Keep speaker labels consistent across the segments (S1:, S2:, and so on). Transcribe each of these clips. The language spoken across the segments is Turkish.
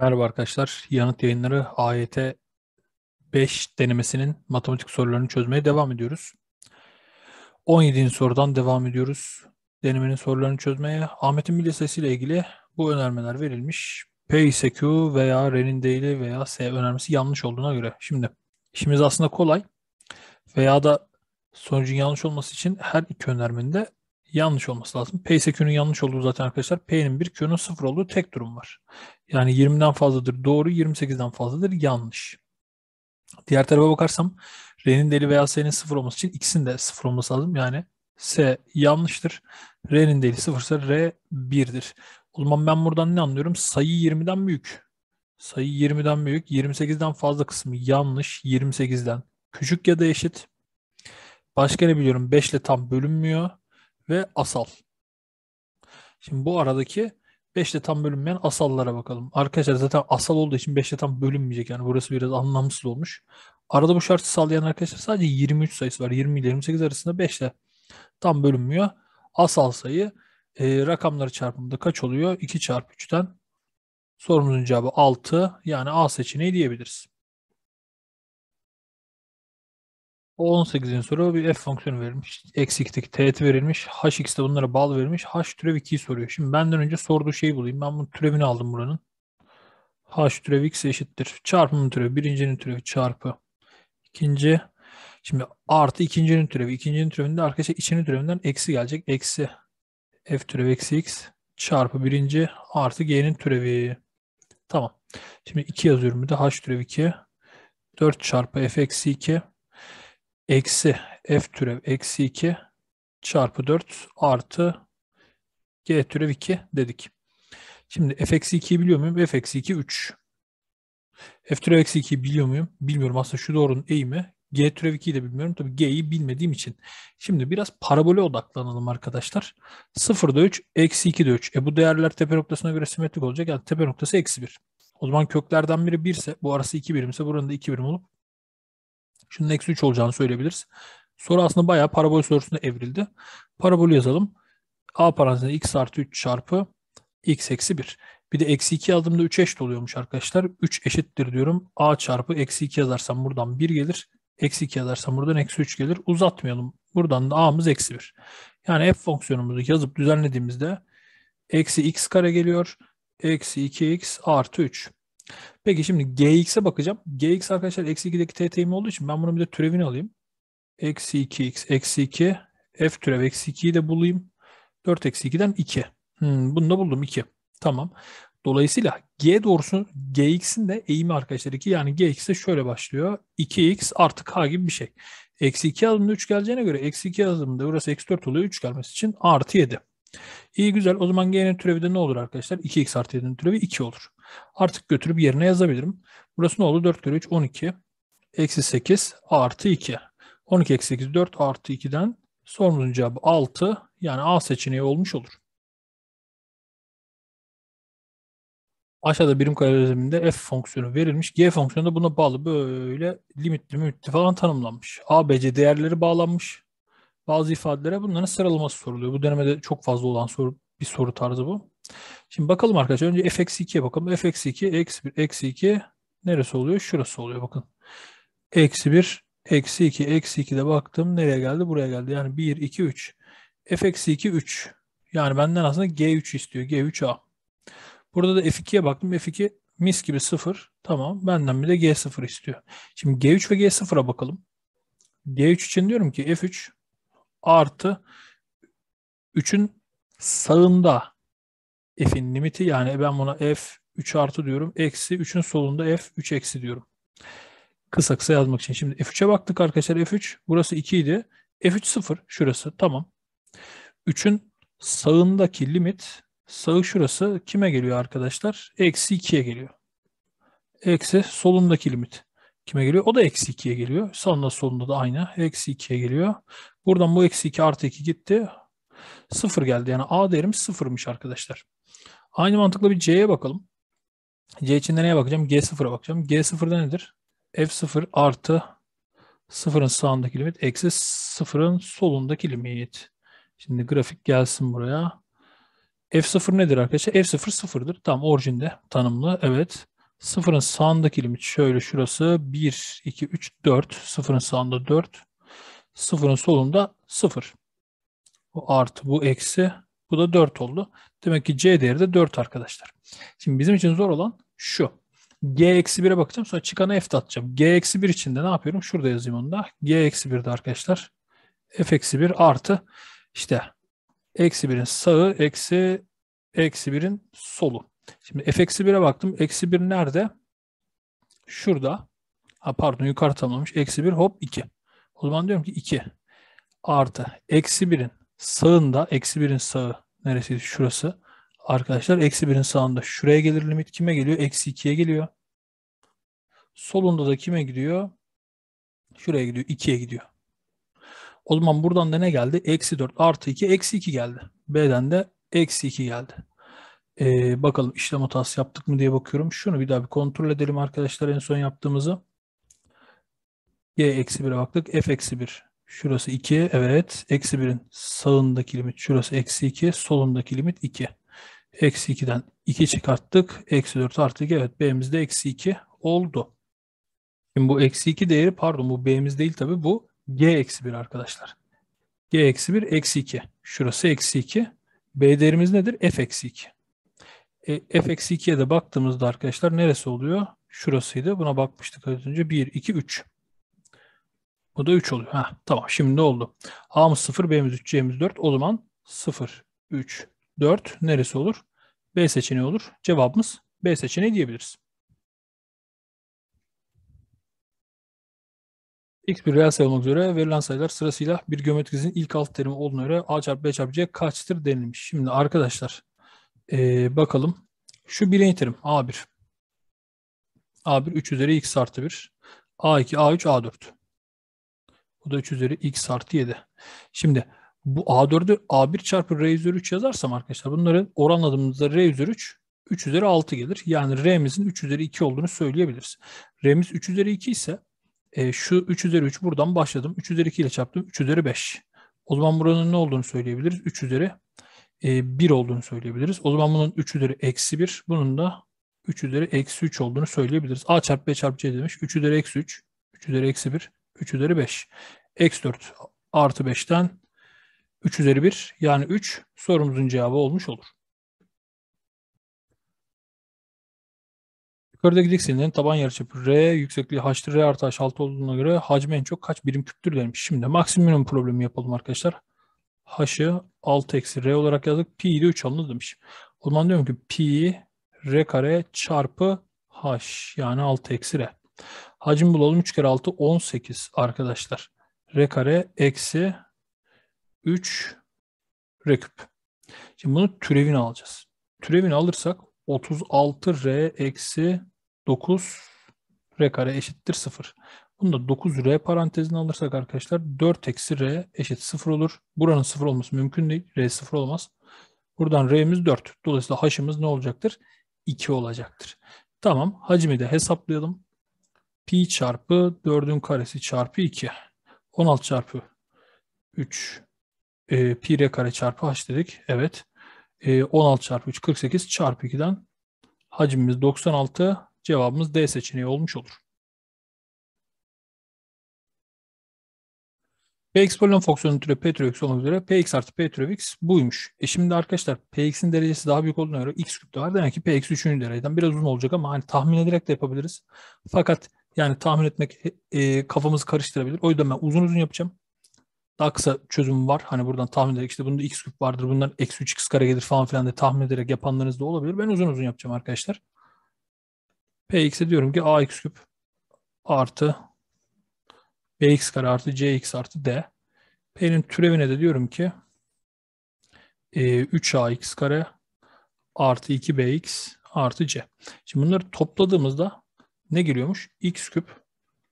S1: Merhaba arkadaşlar. Yanıt yayınları AYT 5 denemesinin matematik sorularını çözmeye devam ediyoruz. 17. sorudan devam ediyoruz. Denemenin sorularını çözmeye. Ahmet'in bir ile ilgili bu önermeler verilmiş. P ise Q veya R'nin değili veya S önermesi yanlış olduğuna göre. Şimdi işimiz aslında kolay. Veya da sonucun yanlış olması için her iki önermenin de yanlış olması lazım. P ise Q'nun yanlış olduğu zaten arkadaşlar. P'nin 1, Q'nun 0 olduğu tek durum var. Yani 20'den fazladır doğru, 28'den fazladır yanlış. Diğer tarafa bakarsam R'nin deli veya S'nin 0 olması için ikisinin de 0 olması lazım. Yani S yanlıştır. R'nin deli 0 ise R 1'dir. O zaman ben buradan ne anlıyorum? Sayı 20'den büyük. Sayı 20'den büyük. 28'den fazla kısmı yanlış. 28'den küçük ya da eşit. Başka ne biliyorum? 5 ile tam bölünmüyor ve asal. Şimdi bu aradaki 5'te tam bölünmeyen asallara bakalım. Arkadaşlar zaten asal olduğu için 5'te tam bölünmeyecek. Yani burası biraz anlamsız olmuş. Arada bu şartı sağlayan arkadaşlar sadece 23 sayısı var. 20 ile 28 arasında 5 tam bölünmüyor. Asal sayı e, rakamları çarpımında kaç oluyor? 2 çarpı 3'ten sorumuzun cevabı 6. Yani A seçeneği diyebiliriz. O 18. soru bir f fonksiyonu verilmiş. Eksikteki teğet verilmiş. de bunlara bal verilmiş. h türev 2'yi soruyor. Şimdi benden önce sorduğu şeyi bulayım. Ben bunun türevini aldım buranın. h türev x eşittir. Çarpımın türevi. Birincinin türevi çarpı. ikinci. Şimdi artı ikincinin türevi. İkincinin türevinde arkadaşlar içinin türevinden eksi gelecek. Eksi f türev eksi x çarpı birinci artı g'nin türevi. Tamam. Şimdi 2 yazıyorum bir de h türev 2. 4 çarpı f eksi 2 eksi f türev eksi 2 çarpı 4 artı g türev 2 dedik. Şimdi f eksi 2'yi biliyor muyum? f eksi 2 3. f türev eksi 2'yi biliyor muyum? Bilmiyorum. Aslında şu doğrunun eğimi. G türev 2'yi de bilmiyorum. Tabii G'yi bilmediğim için. Şimdi biraz parabole odaklanalım arkadaşlar. da 3, eksi de 3. E bu değerler tepe noktasına göre simetrik olacak. Yani tepe noktası eksi 1. O zaman köklerden biri 1 ise bu arası 2 birimse, ise buranın da 2 birim olup Şimdi eksi 3 olacağını söyleyebiliriz. Soru aslında bayağı parabol sorusunda evrildi. Parabolü yazalım. A parantezinde x artı 3 çarpı x eksi 1. Bir de eksi 2 yazdığımda 3 eşit oluyormuş arkadaşlar. 3 eşittir diyorum. A çarpı eksi 2 yazarsam buradan 1 gelir. Eksi 2 yazarsam buradan eksi 3 gelir. Uzatmayalım. Buradan da a'mız eksi 1. Yani f fonksiyonumuzu yazıp düzenlediğimizde eksi x kare geliyor. Eksi 2x artı 3. Peki şimdi gx'e bakacağım. gx arkadaşlar eksi 2'deki tt'imi olduğu için ben bunun bir de türevini alayım. Eksi 2x eksi 2 f türev eksi 2'yi de bulayım. 4 eksi 2'den 2. Hmm, bunu da buldum 2. Tamam. Dolayısıyla g doğrusu gx'in de eğimi arkadaşlar 2. Yani gx de şöyle başlıyor. 2x artı k gibi bir şey. Eksi 2 adımda 3 geleceğine göre eksi 2 adımda burası eksi 4 oluyor. 3 gelmesi için artı 7. İyi güzel. O zaman G'nin türevi de ne olur arkadaşlar? 2x artı 7'nin türevi 2 olur. Artık götürüp yerine yazabilirim. Burası ne oldu? 4 kere 3 12. Eksi 8 artı 2. 12 eksi 8 4 artı 2'den sorumuzun cevabı 6. Yani A seçeneği olmuş olur. Aşağıda birim kare özleminde f fonksiyonu verilmiş. G fonksiyonu da buna bağlı böyle limitli limitli falan tanımlanmış. C değerleri bağlanmış bazı ifadelere bunların sıralaması soruluyor. Bu dönemde çok fazla olan soru, bir soru tarzı bu. Şimdi bakalım arkadaşlar. Önce fx2'ye bakalım. fx2, x 1, x 2 neresi oluyor? Şurası oluyor bakın. Eksi 1, eksi 2, eksi 2'de baktım. Nereye geldi? Buraya geldi. Yani 1, 2, 3. f-2, 3. Yani benden aslında g3 istiyor. g3a. Burada da f2'ye baktım. f2 mis gibi 0. Tamam. Benden bir de g0 istiyor. Şimdi g3 ve g0'a bakalım. g3 için diyorum ki f3 artı 3'ün sağında f'in limiti yani ben buna f 3 artı diyorum. Eksi 3'ün solunda f 3 eksi diyorum. Kısa kısa yazmak için. Şimdi f3'e baktık arkadaşlar. f3 burası 2 idi. f3 0 şurası tamam. 3'ün sağındaki limit sağı şurası kime geliyor arkadaşlar? Eksi 2'ye geliyor. Eksi solundaki limit kime geliyor? O da eksi 2'ye geliyor. Sağında solunda da aynı. Eksi 2'ye geliyor. Buradan bu eksi 2 artı 2 gitti. 0 geldi. Yani A değerim 0'mış arkadaşlar. Aynı mantıkla bir C'ye bakalım. C içinde neye bakacağım? G0'a bakacağım. G0'da nedir? F0 artı 0'ın sağındaki limit eksi 0'ın solundaki limit. Şimdi grafik gelsin buraya. F0 nedir arkadaşlar? F0 sıfırdır. Tam orijinde tanımlı. Evet. Sıfırın sağındaki limit şöyle şurası 1, 2, 3, 4. Sıfırın sağında 4. Sıfırın solunda 0. Bu artı, bu eksi. Bu da 4 oldu. Demek ki C değeri de 4 arkadaşlar. Şimdi bizim için zor olan şu. G eksi 1'e bakacağım. Sonra çıkanı f atacağım. G eksi 1 içinde ne yapıyorum? Şurada yazayım onu da. G eksi 1'de arkadaşlar. F eksi 1 artı işte eksi 1'in sağı eksi eksi 1'in solu. Şimdi f eksi 1'e baktım. Eksi 1 nerede? Şurada. Ha, pardon yukarı tamamlamış. Eksi 1 hop 2. O zaman diyorum ki 2 artı eksi 1'in sağında eksi 1'in sağı neresiydi? Şurası. Arkadaşlar eksi 1'in sağında şuraya gelir limit kime geliyor? Eksi 2'ye geliyor. Solunda da kime gidiyor? Şuraya gidiyor. 2'ye gidiyor. O zaman buradan da ne geldi? Eksi 4 artı 2 eksi 2 geldi. B'den de eksi 2 geldi. Ee, bakalım işlem hatası yaptık mı diye bakıyorum. Şunu bir daha bir kontrol edelim arkadaşlar en son yaptığımızı. Y eksi 1'e baktık. F eksi 1. Şurası 2. Evet. Eksi 1'in sağındaki limit. Şurası eksi 2. Solundaki limit 2. Eksi 2'den 2 çıkarttık. Eksi 4 artık evet B'miz de eksi 2 oldu. Şimdi bu eksi 2 değeri pardon bu B'miz değil tabi bu G eksi 1 arkadaşlar. G eksi 1 eksi 2. Şurası eksi 2. B değerimiz nedir? F eksi 2. E, f-2'ye de baktığımızda arkadaşlar neresi oluyor? Şurasıydı. Buna bakmıştık az önce. 1, 2, 3. Bu da 3 oluyor. Heh, tamam şimdi oldu. A'mız 0, B'miz 3, C'miz 4. O zaman 0, 3, 4 neresi olur? B seçeneği olur. Cevabımız B seçeneği diyebiliriz. X bir reel sayı olmak üzere verilen sayılar sırasıyla bir geometrisinin ilk alt terimi olduğuna göre A çarpı B çarpı C kaçtır denilmiş. Şimdi arkadaşlar ee, bakalım. Şu birinci terim A1. A1 3 üzeri x artı 1. A2, A3, A4. Bu da 3 üzeri x artı 7. Şimdi bu A4'ü A1 çarpı R üzeri 3 yazarsam arkadaşlar bunları oranladığımızda R üzeri 3 3 üzeri 6 gelir. Yani R'mizin 3 üzeri 2 olduğunu söyleyebiliriz. R'miz 3 üzeri 2 ise e, şu 3 üzeri 3 buradan başladım. 3 üzeri 2 ile çarptım. 3 üzeri 5. O zaman buranın ne olduğunu söyleyebiliriz? 3 üzeri e, 1 olduğunu söyleyebiliriz. O zaman bunun 3 üzeri eksi 1. Bunun da 3 üzeri eksi 3 olduğunu söyleyebiliriz. A çarpı B çarpı C demiş. 3 üzeri eksi 3. 3 üzeri eksi 1. 3 üzeri 5. Eksi 4 artı 5'ten 3 üzeri 1 yani 3 sorumuzun cevabı olmuş olur. Yukarıdaki diksinin taban yarıçapı R yüksekliği h'tır R artı h6 olduğuna göre hacmi en çok kaç birim küptür demiş. Şimdi maksimum problemi yapalım arkadaşlar h'ı alt eksi r olarak yazdık. Pi'yi de 3 alınız demiş. O zaman diyorum ki pi r kare çarpı h yani alt eksi r. Hacim bulalım 3 kere 6 18 arkadaşlar. R kare eksi 3 r küp. Şimdi bunu türevini alacağız. Türevini alırsak 36 r eksi 9 r kare eşittir 0. Bunu da 9R parantezine alırsak arkadaşlar 4 eksi R eşit 0 olur. Buranın 0 olması mümkün değil. R 0 olmaz. Buradan R'miz 4. Dolayısıyla H'ımız ne olacaktır? 2 olacaktır. Tamam. Hacmi de hesaplayalım. Pi çarpı 4'ün karesi çarpı 2. 16 çarpı 3 e, pi r kare çarpı h dedik. Evet. E, 16 çarpı 3 48 çarpı 2'den hacmimiz 96 cevabımız D seçeneği olmuş olur. Px polinom fonksiyonu türü Petrov olmak üzere Px artı Petrov buymuş. E şimdi arkadaşlar Px'in derecesi daha büyük olduğuna göre x küp var demek ki Px 3. dereceden biraz uzun olacak ama hani tahmin ederek de yapabiliriz. Fakat yani tahmin etmek e, kafamızı karıştırabilir. O yüzden ben uzun uzun yapacağım. Daha kısa çözüm var. Hani buradan tahmin ederek işte bunda x küp vardır. Bundan eksi 3x kare gelir falan filan diye tahmin ederek yapanlarınız da olabilir. Ben uzun uzun yapacağım arkadaşlar. Px'e diyorum ki a x küp artı bx kare artı cx artı d. P'nin türevine de diyorum ki e, 3ax kare artı 2bx artı c. Şimdi bunları topladığımızda ne geliyormuş? x küp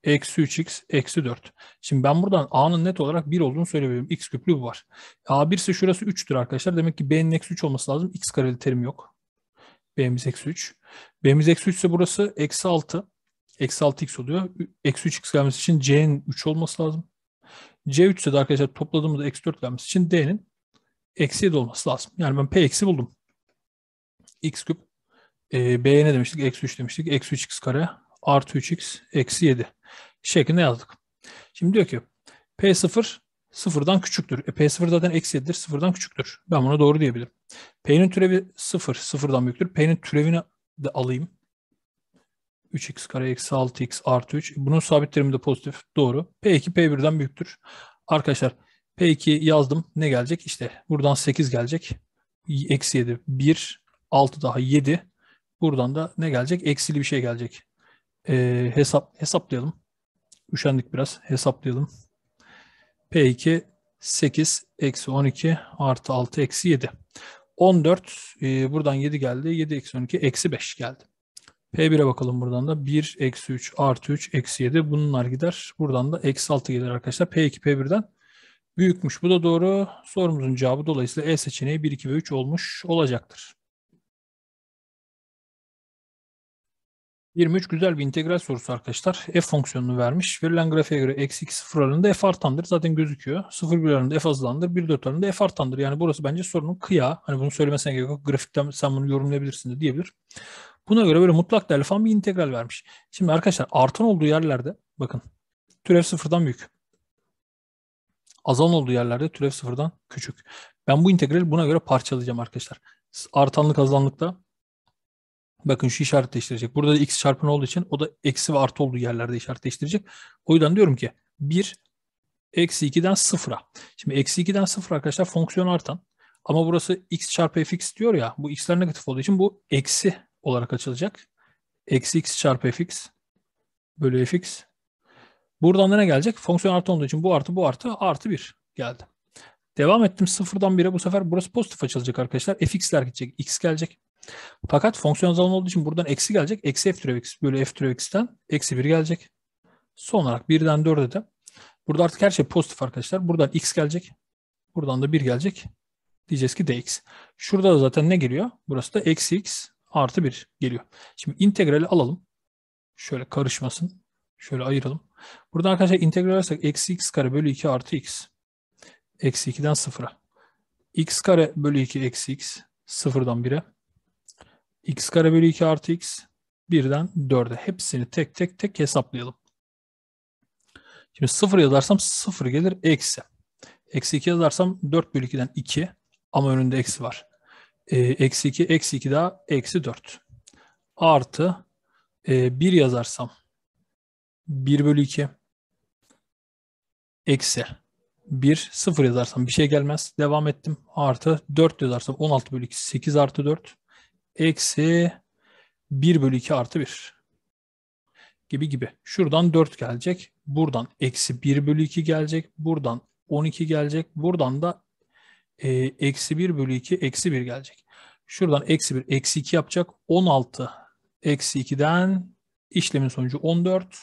S1: eksi 3x eksi 4. Şimdi ben buradan a'nın net olarak 1 olduğunu söyleyebilirim. x küplü bu var. a1 ise şurası 3'tür arkadaşlar. Demek ki b'nin eksi 3 olması lazım. x kareli terim yok. b'miz eksi 3. b'miz eksi 3 ise burası eksi 6 eksi 6x oluyor. Eksi 3x gelmesi için c'nin 3 olması lazım. c3 de arkadaşlar topladığımızda eksi 4 gelmesi için d'nin eksi 7 olması lazım. Yani ben p eksi buldum. x küp e, b'ye ne demiştik? Eksi 3 demiştik. Eksi 3x kare artı 3x eksi 7 şeklinde yazdık. Şimdi diyor ki p0 sıfırdan küçüktür. E, P0 zaten eksi 7'dir. Sıfırdan küçüktür. Ben buna doğru diyebilirim. P'nin türevi 0. Sıfır, sıfırdan büyüktür. P'nin türevini de alayım. 3x kare eksi 6x artı 3. Bunun sabit terimi de pozitif. Doğru. P2 P1'den büyüktür. Arkadaşlar P2 yazdım. Ne gelecek? İşte buradan 8 gelecek. Eksi 7. 1. 6 daha 7. Buradan da ne gelecek? Eksili bir şey gelecek. Ee, hesap Hesaplayalım. Üşendik biraz. Hesaplayalım. P2 8 eksi 12 artı 6 eksi 7. 14 e, buradan 7 geldi. 7 eksi 12 eksi 5 geldi. P1'e bakalım buradan da. 1, eksi 3, artı 3, eksi 7. Bunlar gider. Buradan da eksi 6 gelir arkadaşlar. P2, P1'den büyükmüş. Bu da doğru. Sorumuzun cevabı dolayısıyla E seçeneği 1, 2 ve 3 olmuş olacaktır. 23 güzel bir integral sorusu arkadaşlar. F fonksiyonunu vermiş. Verilen grafiğe göre eksi 2 sıfır aralığında F artandır. Zaten gözüküyor. 0 1 aralığında F azalandır. 1 4 aralığında F artandır. Yani burası bence sorunun kıya. Hani bunu söylemesine gerek yok. Grafikten sen bunu yorumlayabilirsin de diyebilir. Buna göre böyle mutlak değerli falan bir integral vermiş. Şimdi arkadaşlar artan olduğu yerlerde bakın türev sıfırdan büyük. Azalan olduğu yerlerde türev sıfırdan küçük. Ben bu integrali buna göre parçalayacağım arkadaşlar. Artanlık azalanlıkta bakın şu işaret değiştirecek. Burada da x çarpın olduğu için o da eksi ve artı olduğu yerlerde işaret değiştirecek. O yüzden diyorum ki 1 eksi 2'den 0'a. Şimdi eksi 2'den 0 arkadaşlar fonksiyon artan. Ama burası x çarpı fx diyor ya bu x'ler negatif olduğu için bu eksi olarak açılacak. Eksi x çarpı fx bölü fx. Buradan da ne gelecek? Fonksiyon artı olduğu için bu artı bu artı artı 1 geldi. Devam ettim sıfırdan 1'e bu sefer burası pozitif açılacak arkadaşlar. fx'ler gidecek. x gelecek. Fakat fonksiyon azalma olduğu için buradan eksi gelecek. Eksi f türev x bölü f türev x'ten eksi 1 gelecek. Son olarak 1'den 4'e de burada artık her şey pozitif arkadaşlar. Buradan x gelecek. Buradan da 1 gelecek. Diyeceğiz ki dx. Şurada da zaten ne geliyor? Burası da eksi x artı 1 geliyor. Şimdi integrali alalım. Şöyle karışmasın. Şöyle ayıralım. Burada arkadaşlar integral alırsak eksi x kare bölü 2 artı x. Eksi 2'den 0'a. x kare bölü 2 eksi x 0'dan 1'e. x kare bölü 2 artı x 1'den 4'e. Hepsini tek tek tek hesaplayalım. Şimdi 0 yazarsam 0 gelir eksi. Eksi 2 yazarsam 4 bölü 2'den 2 ama önünde eksi var e, eksi 2, eksi 2 daha eksi 4. Artı e, 1 yazarsam 1 bölü 2 eksi 1, 0 yazarsam bir şey gelmez. Devam ettim. Artı 4 yazarsam 16 bölü 2, 8 artı 4 eksi 1 bölü 2 artı 1 gibi gibi. Şuradan 4 gelecek. Buradan eksi 1 bölü 2 gelecek. Buradan 12 gelecek. Buradan da ee, eksi 1 bölü 2 eksi 1 gelecek. Şuradan eksi 1 eksi 2 yapacak. 16 eksi 2'den işlemin sonucu 14.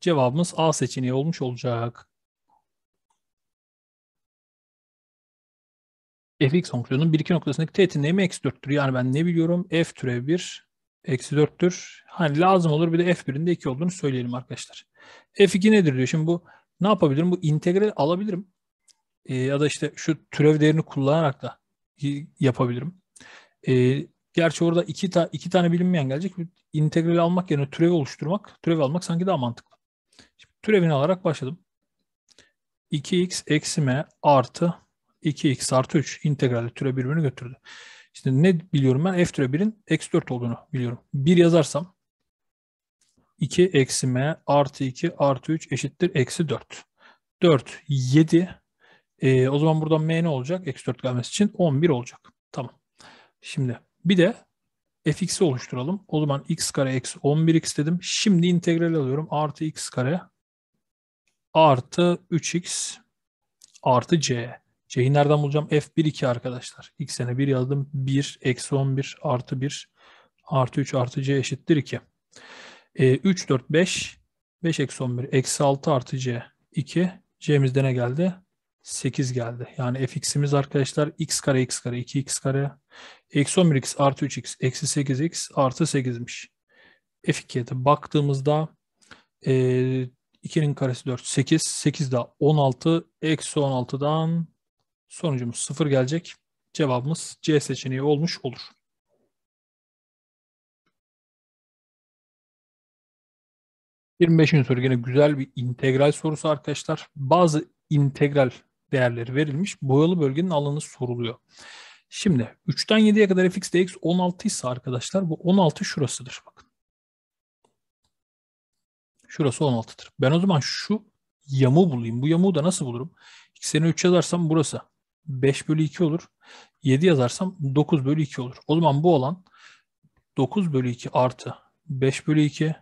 S1: Cevabımız A seçeneği olmuş olacak. fx fonksiyonunun 1 2 noktasındaki teğetin neyimi eksi 4'tür. Yani ben ne biliyorum? f türev 1 eksi 4'tür. Hani lazım olur bir de f1'in de 2 olduğunu söyleyelim arkadaşlar. f2 nedir diyor. Şimdi bu ne yapabilirim? Bu integral alabilirim e, ya da işte şu türev değerini kullanarak da yapabilirim. E, gerçi orada iki, ta, iki tane bilinmeyen gelecek. İntegrali almak yerine türevi oluşturmak, türev almak sanki daha mantıklı. Şimdi türevini alarak başladım. 2x eksi m artı 2x artı 3 integralde türev birbirini götürdü. İşte ne biliyorum ben? F türe 1'in eksi 4 olduğunu biliyorum. 1 yazarsam 2 eksi m artı 2 artı 3 eşittir eksi 4. 4, 7 e, o zaman buradan M ne olacak? X4 gelmesi için 11 olacak. Tamam. Şimdi bir de fx'i oluşturalım. O zaman x kare eksi 11x dedim. Şimdi integral alıyorum. Artı x kare artı 3x artı c. C'yi nereden bulacağım? F1 2 arkadaşlar. X'ine 1 yazdım. 1 eksi 11 artı 1 artı 3 artı c eşittir 2. E, 3 4 5 5 eksi 11 eksi 6 artı c 2. C'miz de ne geldi? 8 geldi. Yani fx'imiz arkadaşlar x kare x kare 2x kare eksi 11x artı 3x eksi 8x artı 8'miş. F2'ye de baktığımızda e, 2'nin karesi 4 8 8 daha 16 eksi 16'dan sonucumuz 0 gelecek. Cevabımız C seçeneği olmuş olur. Yirmi beşinci soru yine güzel bir integral sorusu arkadaşlar. Bazı integral değerleri verilmiş. Boyalı bölgenin alanı soruluyor. Şimdi 3'ten 7'ye kadar fx dx 16 ise arkadaşlar bu 16 şurasıdır. Bakın. Şurası 16'dır. Ben o zaman şu yamu bulayım. Bu yamuğu da nasıl bulurum? X'ini 3 yazarsam burası 5 bölü 2 olur. 7 yazarsam 9 bölü 2 olur. O zaman bu olan 9 bölü 2 artı 5 bölü 2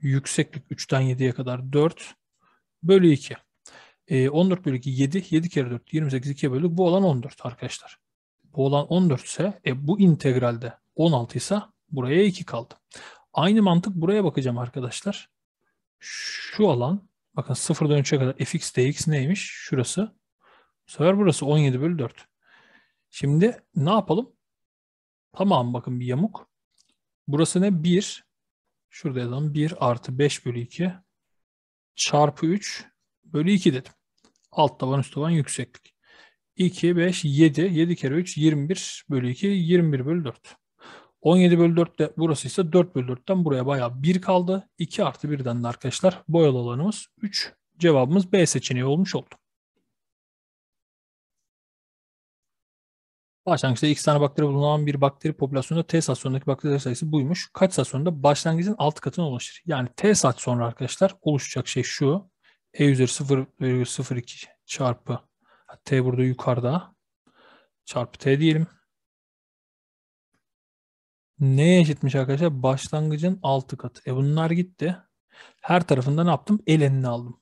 S1: yükseklik 3'ten 7'ye kadar 4 bölü 2. E, ee, 14 bölü 2 7. 7 kere 4 28 2 bölü. Bu olan 14 arkadaşlar. Bu olan 14 ise e, bu integralde 16 ise buraya 2 kaldı. Aynı mantık buraya bakacağım arkadaşlar. Şu alan bakın 0'dan 3'e kadar fx dx neymiş? Şurası. Bu sefer burası 17 bölü 4. Şimdi ne yapalım? Tamam bakın bir yamuk. Burası ne? 1. Şurada yazalım. 1 artı 5 bölü 2 çarpı 3 bölü 2 dedim. Alt taban üst taban yükseklik. 2, 5, 7. 7 kere 3, 21 bölü 2, 21 bölü 4. 17 bölü 4 de burası ise 4 bölü 4'ten buraya bayağı 1 kaldı. 2 artı 1'den de arkadaşlar boyalı alanımız 3. Cevabımız B seçeneği olmuş oldu. Başlangıçta x tane bakteri bulunan bir bakteri popülasyonunda T saat sonundaki bakteri sayısı buymuş. Kaç saat sonunda başlangıcın alt katına ulaşır? Yani T saat sonra arkadaşlar oluşacak şey şu. E üzeri 0,02 çarpı T burada yukarıda çarpı T diyelim. Neye eşitmiş arkadaşlar? Başlangıcın 6 katı. E bunlar gitti. Her tarafında ne yaptım? Elenini aldım.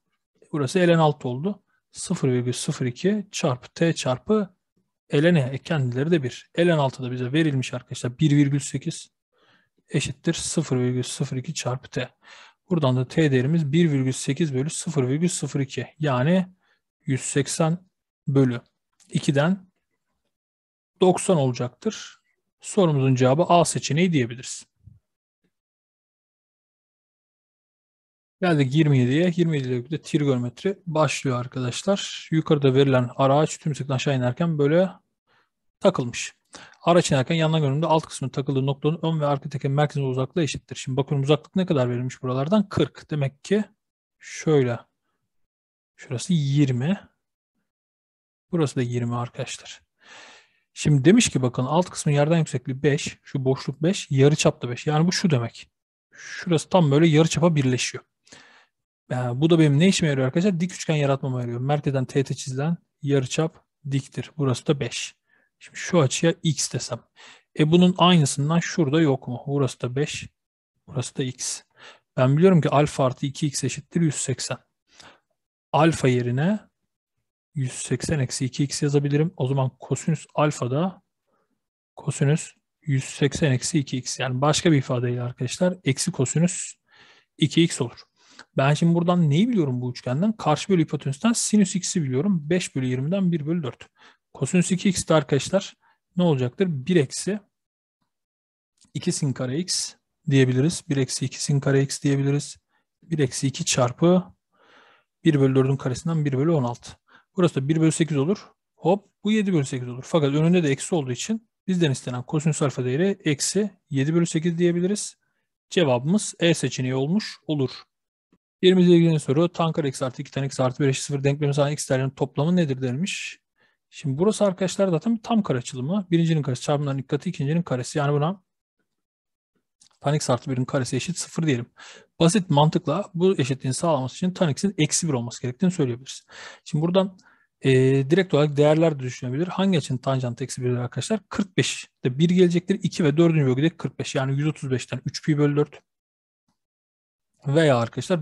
S1: Burası elen 6 oldu. 0,02 çarpı T çarpı elene. E kendileri de 1. Elen 6 da bize verilmiş arkadaşlar. 1,8 eşittir 0,02 çarpı T. Buradan da t değerimiz 1,8 bölü 0,02 yani 180 bölü 2'den 90 olacaktır. Sorumuzun cevabı A seçeneği diyebiliriz. Geldik 27'ye. 27 ile de trigonometri başlıyor arkadaşlar. Yukarıda verilen araç tümsekten aşağı inerken böyle takılmış. Araç inerken yandan görünümde alt kısmın takıldığı noktanın ön ve arka teke merkezine uzaklığı eşittir. Şimdi bakıyorum uzaklık ne kadar verilmiş buralardan? 40. Demek ki şöyle. Şurası 20. Burası da 20 arkadaşlar. Şimdi demiş ki bakın alt kısmın yerden yüksekliği 5. Şu boşluk 5. Yarı çap da 5. Yani bu şu demek. Şurası tam böyle yarı çapa birleşiyor. Yani bu da benim ne işime yarıyor arkadaşlar? Dik üçgen yaratmama yarıyor. Merkezden TT çizilen yarı çap diktir. Burası da 5. Şimdi şu açıya x desem. E bunun aynısından şurada yok mu? Burası da 5, burası da x. Ben biliyorum ki alfa artı 2x eşittir 180. Alfa yerine 180 eksi 2x yazabilirim. O zaman kosinüs alfa da kosinüs 180 eksi 2x. Yani başka bir ifadeyle arkadaşlar eksi kosinüs 2x olur. Ben şimdi buradan neyi biliyorum bu üçgenden? Karşı bölü hipotenüsten sinüs x'i biliyorum. 5 bölü 20'den 1 bölü 4. Kosinüs 2x de arkadaşlar ne olacaktır? 1 eksi 2 sin kare x diyebiliriz. 1 eksi 2 sin kare x diyebiliriz. 1 eksi 2 çarpı 1 bölü 4'ün karesinden 1 bölü 16. Burası da 1 bölü 8 olur. Hop bu 7 bölü 8 olur. Fakat önünde de eksi olduğu için bizden istenen kosinüs alfa değeri eksi 7 bölü 8 diyebiliriz. Cevabımız E seçeneği olmuş olur. Yerimizde ilgili soru tan kare x artı 2 tan x artı 1 eşit 0 denklemi sağlayan x değerlerinin toplamı nedir denilmiş. Şimdi burası arkadaşlar zaten tam kare açılımı. Birincinin karesi çarpımlarının katı ikincinin karesi. Yani buna tanik x artı 1'in karesi eşit sıfır diyelim. Basit mantıkla bu eşitliğin sağlaması için taniksin eksi bir olması gerektiğini söyleyebiliriz. Şimdi buradan e, direkt olarak değerler de düşünebilir. Hangi açının tanjant eksi 1'dir arkadaşlar? 45. De 1 gelecektir. 2 ve 4. bölgede 45. Yani 135'ten 3 pi bölü 4. Veya arkadaşlar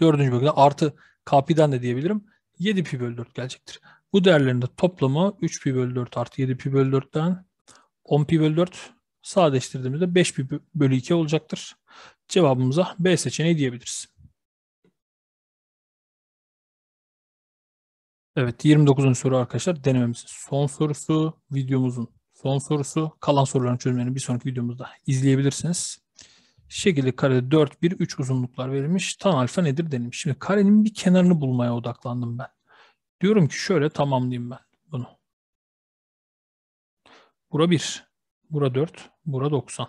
S1: 4. bölgede artı kp'den de diyebilirim. 7 pi bölü 4 gelecektir. Bu değerlerin de toplamı 3 pi bölü 4 artı 7 pi bölü 4'ten 10 pi bölü 4 sadeleştirdiğimizde 5 pi bölü 2 olacaktır. Cevabımıza B seçeneği diyebiliriz. Evet 29. soru arkadaşlar denememizin son sorusu videomuzun son sorusu kalan soruların çözümlerini bir sonraki videomuzda izleyebilirsiniz. Şekilde karede 4, 1, 3 uzunluklar verilmiş. Tan alfa nedir denilmiş. Şimdi karenin bir kenarını bulmaya odaklandım ben. Diyorum ki şöyle tamamlayayım ben bunu. Bura 1, bura 4, bura 90.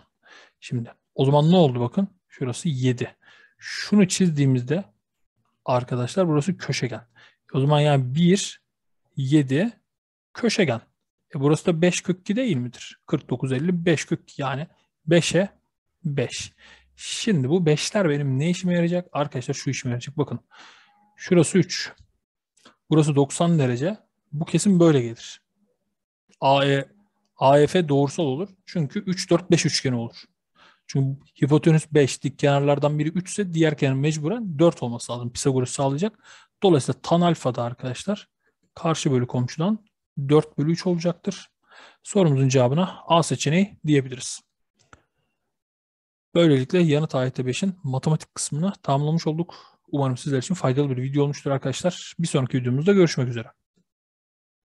S1: Şimdi o zaman ne oldu bakın? Şurası 7. Şunu çizdiğimizde arkadaşlar burası köşegen. O zaman yani 1, 7 köşegen. E burası da 5 kök 2 değil midir? 49, 50, 5 kök yani 5'e 5. Şimdi bu 5'ler benim ne işime yarayacak? Arkadaşlar şu işime yarayacak. Bakın şurası 3, Burası 90 derece. Bu kesim böyle gelir. AE, AF e doğrusal olur. Çünkü 3, 4, 5 üçgeni olur. Çünkü hipotenüs 5 dik kenarlardan biri 3 ise diğer kenar mecburen 4 olması lazım. Pisagor'u sağlayacak. Dolayısıyla tan alfa da arkadaşlar karşı bölü komşudan 4 bölü 3 olacaktır. Sorumuzun cevabına A seçeneği diyebiliriz. Böylelikle yanıt AYT e 5'in matematik kısmını tamamlamış olduk. Umarım sizler için faydalı bir video olmuştur arkadaşlar. Bir sonraki videomuzda görüşmek üzere.